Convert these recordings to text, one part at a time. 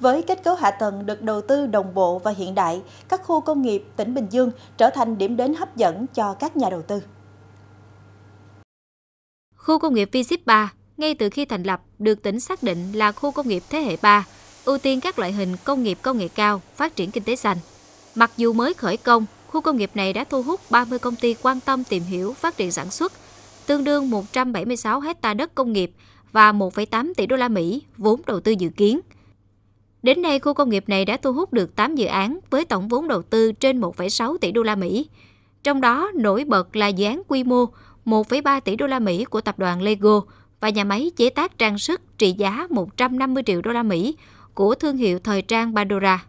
Với kết cấu hạ tầng được đầu tư đồng bộ và hiện đại, các khu công nghiệp tỉnh Bình Dương trở thành điểm đến hấp dẫn cho các nhà đầu tư. Khu công nghiệp V-Ship 3 ngay từ khi thành lập được tỉnh xác định là khu công nghiệp thế hệ 3, ưu tiên các loại hình công nghiệp công nghệ cao, phát triển kinh tế xanh. Mặc dù mới khởi công, khu công nghiệp này đã thu hút 30 công ty quan tâm tìm hiểu phát triển sản xuất, tương đương 176 hecta đất công nghiệp và 1,8 tỷ đô la Mỹ vốn đầu tư dự kiến – Đến nay, khu công nghiệp này đã thu hút được 8 dự án với tổng vốn đầu tư trên 1,6 tỷ đô la Mỹ. Trong đó, nổi bật là dự án quy mô 1,3 tỷ đô la Mỹ của tập đoàn Lego và nhà máy chế tác trang sức trị giá 150 triệu đô la Mỹ của thương hiệu thời trang Pandora.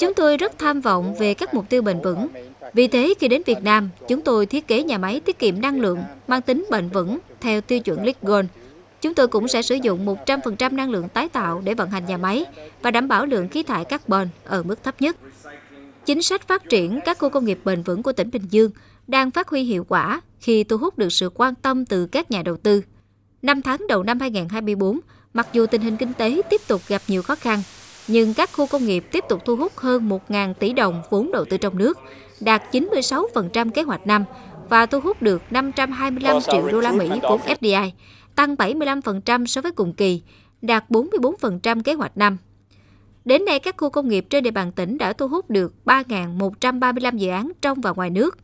Chúng tôi rất tham vọng về các mục tiêu bền vững. Vì thế, khi đến Việt Nam, chúng tôi thiết kế nhà máy tiết kiệm năng lượng mang tính bền vững theo tiêu chuẩn Ligon Chúng tôi cũng sẽ sử dụng 100% năng lượng tái tạo để vận hành nhà máy và đảm bảo lượng khí thải carbon ở mức thấp nhất. Chính sách phát triển các khu công nghiệp bền vững của tỉnh Bình Dương đang phát huy hiệu quả khi thu hút được sự quan tâm từ các nhà đầu tư. Năm tháng đầu năm 2024, mặc dù tình hình kinh tế tiếp tục gặp nhiều khó khăn, nhưng các khu công nghiệp tiếp tục thu hút hơn 1.000 tỷ đồng vốn đầu tư trong nước, đạt 96% kế hoạch năm và thu hút được 525 triệu đô la Mỹ vốn FDI, tăng 75% so với cùng kỳ, đạt 44% kế hoạch năm. Đến nay, các khu công nghiệp trên địa bàn tỉnh đã thu hút được 3.135 dự án trong và ngoài nước.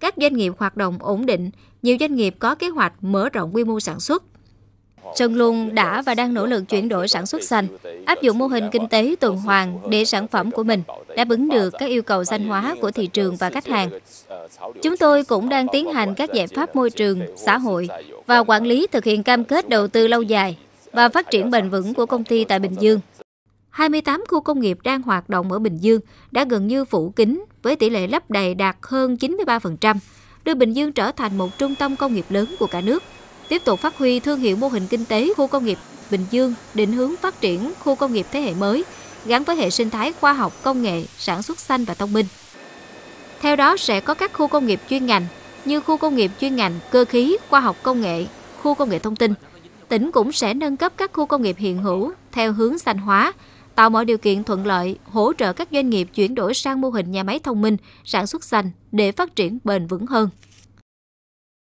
Các doanh nghiệp hoạt động ổn định, nhiều doanh nghiệp có kế hoạch mở rộng quy mô sản xuất. Sơn Luân đã và đang nỗ lực chuyển đổi sản xuất xanh, áp dụng mô hình kinh tế tuần hoàn để sản phẩm của mình đáp ứng được các yêu cầu xanh hóa của thị trường và khách hàng. Chúng tôi cũng đang tiến hành các giải pháp môi trường, xã hội và quản lý thực hiện cam kết đầu tư lâu dài và phát triển bền vững của công ty tại Bình Dương. 28 khu công nghiệp đang hoạt động ở Bình Dương đã gần như phủ kính với tỷ lệ lắp đầy đạt hơn 93%, đưa Bình Dương trở thành một trung tâm công nghiệp lớn của cả nước – tiếp tục phát huy thương hiệu mô hình kinh tế khu công nghiệp Bình Dương định hướng phát triển khu công nghiệp thế hệ mới gắn với hệ sinh thái khoa học công nghệ, sản xuất xanh và thông minh. Theo đó sẽ có các khu công nghiệp chuyên ngành như khu công nghiệp chuyên ngành cơ khí, khoa học công nghệ, khu công nghệ thông tin. Tỉnh cũng sẽ nâng cấp các khu công nghiệp hiện hữu theo hướng xanh hóa, tạo mọi điều kiện thuận lợi, hỗ trợ các doanh nghiệp chuyển đổi sang mô hình nhà máy thông minh, sản xuất xanh để phát triển bền vững hơn.